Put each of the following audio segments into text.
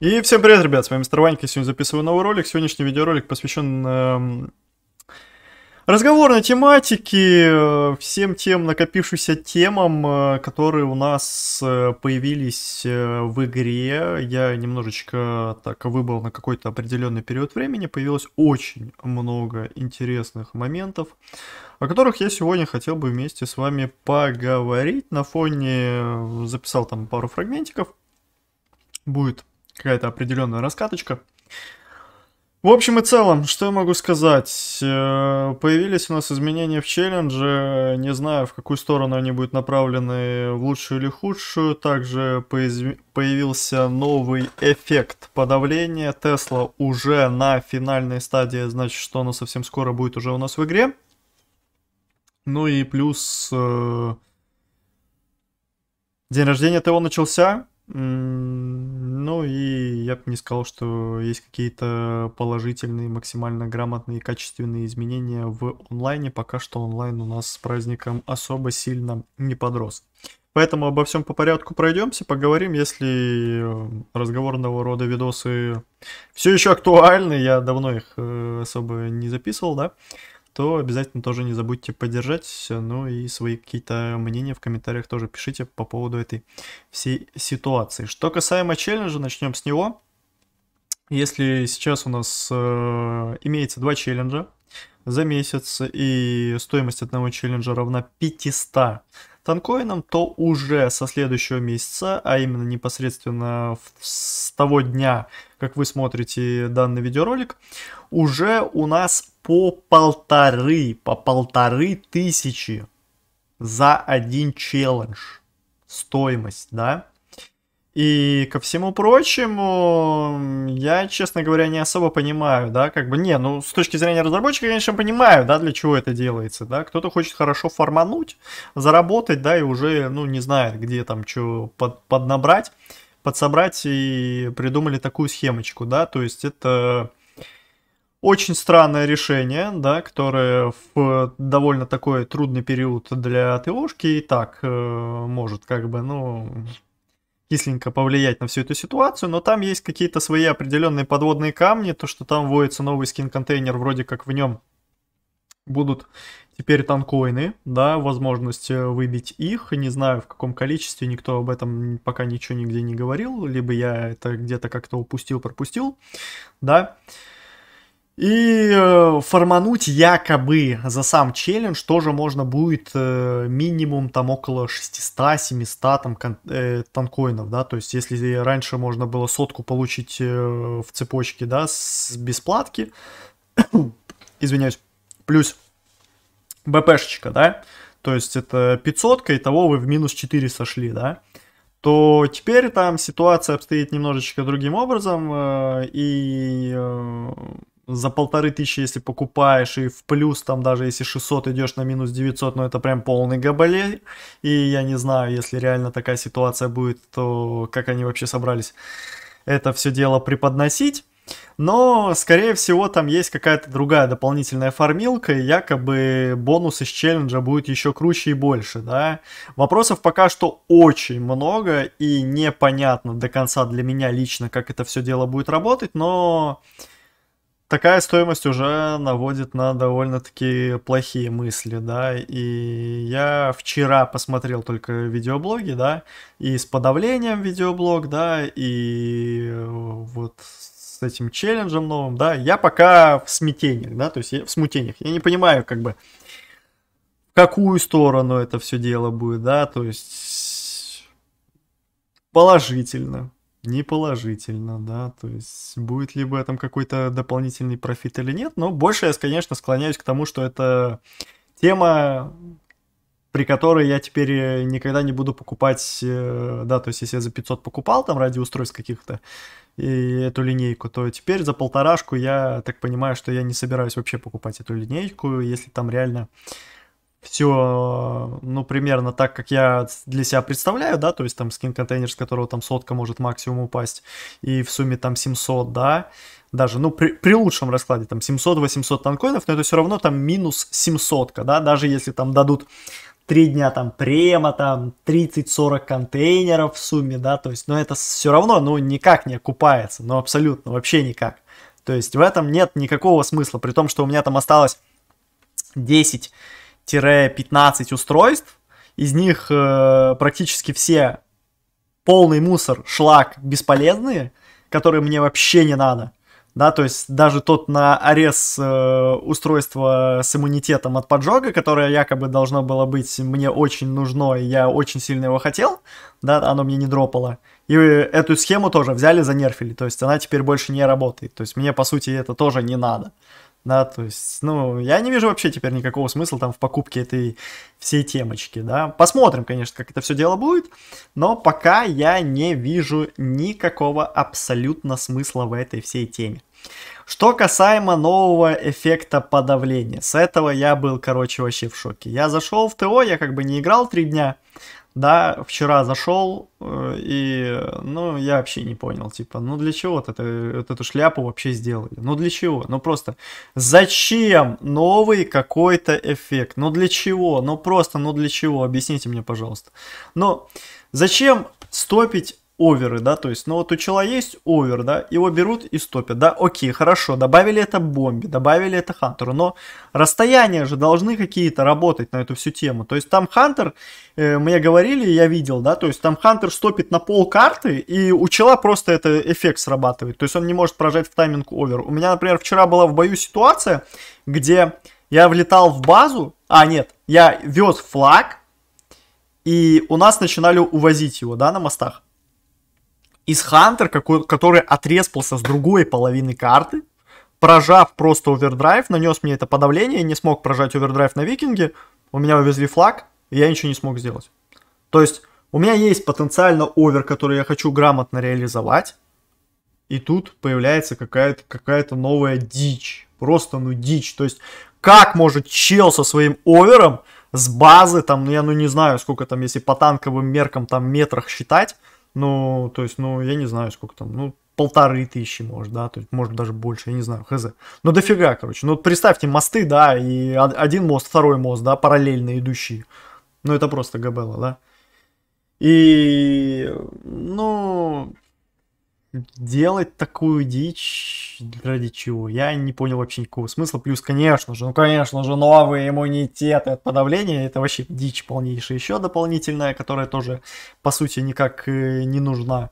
И всем привет, ребят, с вами Мистер Ванька, сегодня записываю новый ролик. Сегодняшний видеоролик посвящен эм, разговорной тематике, э, всем тем накопившимся темам, э, которые у нас э, появились э, в игре. Я немножечко так выбрал на какой-то определенный период времени, появилось очень много интересных моментов, о которых я сегодня хотел бы вместе с вами поговорить. На фоне э, записал там пару фрагментиков. Будет какая-то определенная раскаточка. В общем и целом, что я могу сказать? Э, появились у нас изменения в челлендже. Не знаю, в какую сторону они будут направлены, в лучшую или худшую. Также появился новый эффект подавления. Тесла уже на финальной стадии, значит, что она совсем скоро будет уже у нас в игре. Ну и плюс... Э, день рождения ТО начался, ну и я бы не сказал, что есть какие-то положительные, максимально грамотные, качественные изменения в онлайне. Пока что онлайн у нас с праздником особо сильно не подрос. Поэтому обо всем по порядку пройдемся, поговорим, если эм, разговорного рода видосы все еще актуальны, я давно их э, особо не записывал, да то обязательно тоже не забудьте поддержать, ну и свои какие-то мнения в комментариях тоже пишите по поводу этой всей ситуации. Что касаемо челленджа, начнем с него. Если сейчас у нас э, имеется два челленджа за месяц, и стоимость одного челленджа равна 500 танкоином, то уже со следующего месяца, а именно непосредственно с того дня, как вы смотрите данный видеоролик, уже у нас по полторы, по полторы тысячи за один челлендж стоимость, да? И ко всему прочему, я, честно говоря, не особо понимаю, да, как бы, не, ну, с точки зрения разработчика, конечно, понимаю, да, для чего это делается, да, кто-то хочет хорошо формануть, заработать, да, и уже, ну, не знает, где там что под, поднабрать, подсобрать и придумали такую схемочку, да, то есть это очень странное решение, да, которое в довольно такой трудный период для ТОшки и так э, может как бы, ну, кисленько повлиять на всю эту ситуацию, но там есть какие-то свои определенные подводные камни, то, что там вводится новый скин-контейнер, вроде как в нем будут теперь танкоины, да, возможность э, выбить их, не знаю в каком количестве, никто об этом пока ничего нигде не говорил, либо я это где-то как-то упустил, пропустил, да, да. И э, фармануть якобы за сам челлендж тоже можно будет э, минимум там около 600-700 там кон- э, танкоинов, да, то есть если раньше можно было сотку получить э, в цепочке, да, с бесплатки, извиняюсь, плюс БПшечка, да, то есть это 500, и того вы в минус 4 сошли, да, то теперь там ситуация обстоит немножечко другим образом, э, и... Э, за полторы тысячи, если покупаешь, и в плюс там даже если 600 идешь на минус 900, ну это прям полный габалей. И я не знаю, если реально такая ситуация будет, то как они вообще собрались это все дело преподносить. Но, скорее всего, там есть какая-то другая дополнительная фармилка, и якобы бонус из челленджа будет еще круче и больше, да. Вопросов пока что очень много, и непонятно до конца для меня лично, как это все дело будет работать, но такая стоимость уже наводит на довольно-таки плохие мысли, да, и я вчера посмотрел только видеоблоги, да, и с подавлением видеоблог, да, и вот с этим челленджем новым, да, я пока в смятениях, да, то есть в смутениях, я не понимаю, как бы, в какую сторону это все дело будет, да, то есть положительно, неположительно, да, то есть будет ли в этом какой-то дополнительный профит или нет, но больше я, конечно, склоняюсь к тому, что это тема, при которой я теперь э, никогда не буду покупать, э, да, то есть если я за 500 покупал там ради устройств каких-то, и эту линейку, то теперь за полторашку я так понимаю, что я не собираюсь вообще покупать эту линейку, если там реально все, ну, примерно так, как я для себя представляю, да, то есть там скин-контейнер, с которого там сотка может максимум упасть, и в сумме там 700, да, даже, ну, при, при лучшем раскладе там 700-800 танкоинов, но это все равно там минус 700, да, даже если там дадут 3 дня там према, там 30-40 контейнеров в сумме, да, то есть, но ну, это все равно, ну, никак не окупается, ну, абсолютно, вообще никак. То есть в этом нет никакого смысла, при том, что у меня там осталось 10 10-15 устройств, из них э, практически все полный мусор, шлак, бесполезные, которые мне вообще не надо. Да, то есть даже тот на арес э, устройство с иммунитетом от поджога, которое якобы должно было быть мне очень нужно, и я очень сильно его хотел, да, оно мне не дропало. И эту схему тоже взяли, занерфили, то есть она теперь больше не работает. То есть мне, по сути, это тоже не надо. Да, то есть, ну, я не вижу вообще теперь никакого смысла там в покупке этой всей темочки, да. Посмотрим, конечно, как это все дело будет, но пока я не вижу никакого абсолютно смысла в этой всей теме. Что касаемо нового эффекта подавления, с этого я был, короче, вообще в шоке. Я зашел в ТО, я как бы не играл три дня, да, вчера зашел, э, и, ну, я вообще не понял, типа, ну, для чего вот, это, вот эту шляпу вообще сделали? Ну, для чего? Ну, просто, зачем новый какой-то эффект? Ну, для чего? Ну, просто просто, но ну, для чего? Объясните мне, пожалуйста. Но зачем стопить оверы, да, то есть, ну вот у чела есть овер, да, его берут и стопят, да, окей, хорошо, добавили это бомбе, добавили это хантеру, но расстояния же должны какие-то работать на эту всю тему, то есть там хантер, э, мне говорили, я видел, да, то есть там хантер стопит на пол карты, и у чела просто это эффект срабатывает, то есть он не может прожать в тайминг овер. У меня, например, вчера была в бою ситуация, где я влетал в базу, а, нет, я вез флаг, и у нас начинали увозить его, да, на мостах. Из Хантер, который отреспался с другой половины карты, прожав просто овердрайв, нанес мне это подавление, не смог прожать овердрайв на викинге, у меня увезли флаг, и я ничего не смог сделать. То есть у меня есть потенциально овер, который я хочу грамотно реализовать, и тут появляется какая-то какая новая дичь. Просто, ну, дичь. То есть как может чел со своим овером с базы, там, ну, я ну не знаю, сколько там, если по танковым меркам там метрах считать, ну, то есть, ну, я не знаю, сколько там, ну, полторы тысячи, может, да, то есть, может, даже больше, я не знаю, хз. Ну, дофига, короче. Ну, вот представьте мосты, да, и один мост, второй мост, да, параллельно идущие. Ну, это просто габела, да. И, ну, делать такую дичь ради чего? Я не понял вообще никакого смысла. Плюс, конечно же, ну, конечно же, новые иммунитеты от подавления. Это вообще дичь полнейшая еще дополнительная, которая тоже, по сути, никак э, не нужна.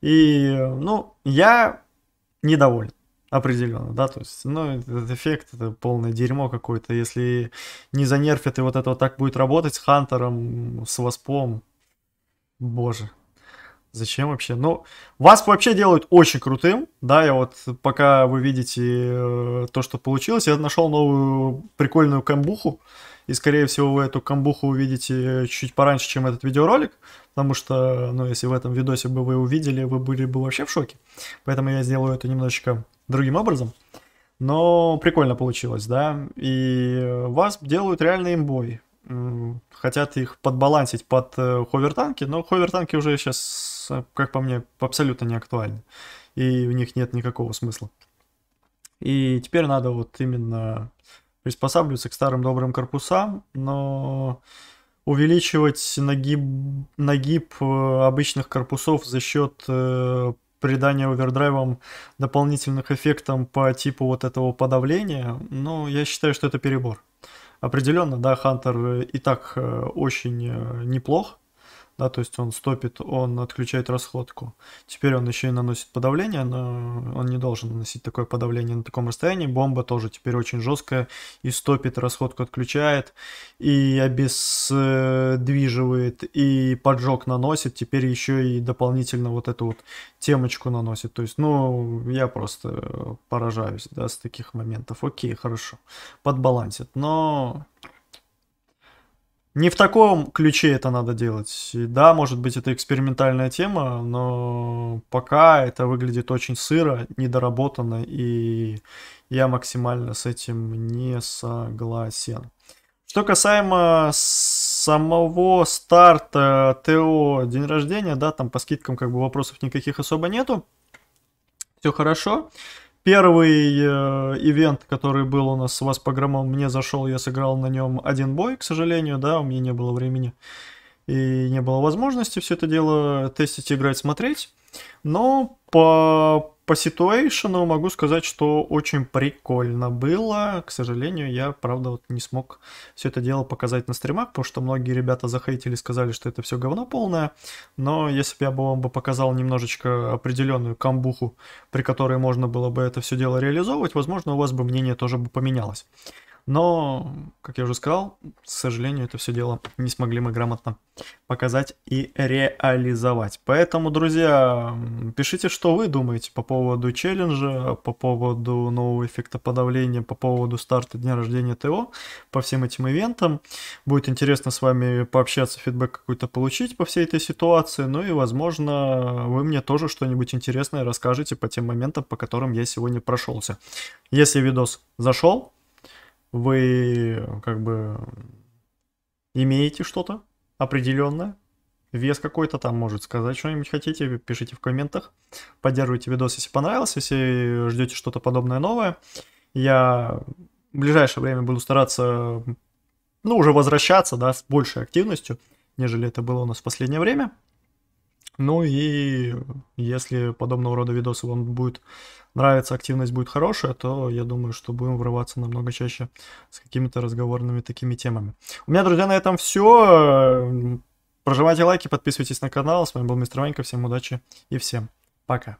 И, ну, я недоволен определенно, да, то есть, ну, этот эффект, это полное дерьмо какое-то, если не занерфят и вот это вот так будет работать с Хантером, с воспом боже, Зачем вообще? Ну, вас вообще делают очень крутым, да, я вот пока вы видите э, то, что получилось, я нашел новую прикольную камбуху, и скорее всего вы эту камбуху увидите чуть пораньше, чем этот видеоролик, потому что, ну, если в этом видосе бы вы увидели, вы были бы вообще в шоке. Поэтому я сделаю это немножечко другим образом. Но прикольно получилось, да, и вас делают реально имбой. Хотят их подбалансить под э, ховертанки, но ховертанки уже сейчас как по мне, абсолютно не актуальны. И в них нет никакого смысла. И теперь надо вот именно приспосабливаться к старым добрым корпусам, но увеличивать нагиб, нагиб э, обычных корпусов за счет э, придания овердрайвам дополнительных эффектов по типу вот этого подавления, ну, я считаю, что это перебор. Определенно, да, Хантер э, и так очень неплох, да, то есть он стопит, он отключает расходку. Теперь он еще и наносит подавление, но он не должен наносить такое подавление на таком расстоянии. Бомба тоже теперь очень жесткая и стопит, расходку отключает, и обездвиживает, и поджог наносит, теперь еще и дополнительно вот эту вот темочку наносит. То есть, ну, я просто поражаюсь, да, с таких моментов. Окей, хорошо, подбалансит, но не в таком ключе это надо делать. И да, может быть, это экспериментальная тема, но пока это выглядит очень сыро, недоработанно, и я максимально с этим не согласен. Что касаемо самого старта ТО день рождения, да, там по скидкам как бы вопросов никаких особо нету. Все Хорошо. Первый э, ивент, который был у нас с вас по громам, мне зашел, я сыграл на нем один бой, к сожалению, да, у меня не было времени и не было возможности все это дело тестить, играть, смотреть. Но по по ситуэйшену могу сказать, что очень прикольно было. К сожалению, я, правда, вот не смог все это дело показать на стримах, потому что многие ребята захейтили, сказали, что это все говно полное. Но если бы я бы вам бы показал немножечко определенную камбуху, при которой можно было бы это все дело реализовывать, возможно, у вас бы мнение тоже бы поменялось. Но, как я уже сказал, к сожалению, это все дело не смогли мы грамотно показать и реализовать. Поэтому, друзья, пишите, что вы думаете по поводу челленджа, по поводу нового эффекта подавления, по поводу старта дня рождения ТО, по всем этим ивентам. Будет интересно с вами пообщаться, фидбэк какой-то получить по всей этой ситуации. Ну и, возможно, вы мне тоже что-нибудь интересное расскажете по тем моментам, по которым я сегодня прошелся. Если видос зашел, вы как бы имеете что-то определенное, вес какой-то там, может сказать что-нибудь хотите, пишите в комментах. Поддерживайте видос, если понравился, если ждете что-то подобное новое. Я в ближайшее время буду стараться, ну, уже возвращаться, да, с большей активностью, нежели это было у нас в последнее время. Ну и если подобного рода видосы вам будет нравиться, активность будет хорошая, то я думаю, что будем врываться намного чаще с какими-то разговорными такими темами. У меня, друзья, на этом все. Прожимайте лайки, подписывайтесь на канал. С вами был Мистер Ванька. Всем удачи и всем пока.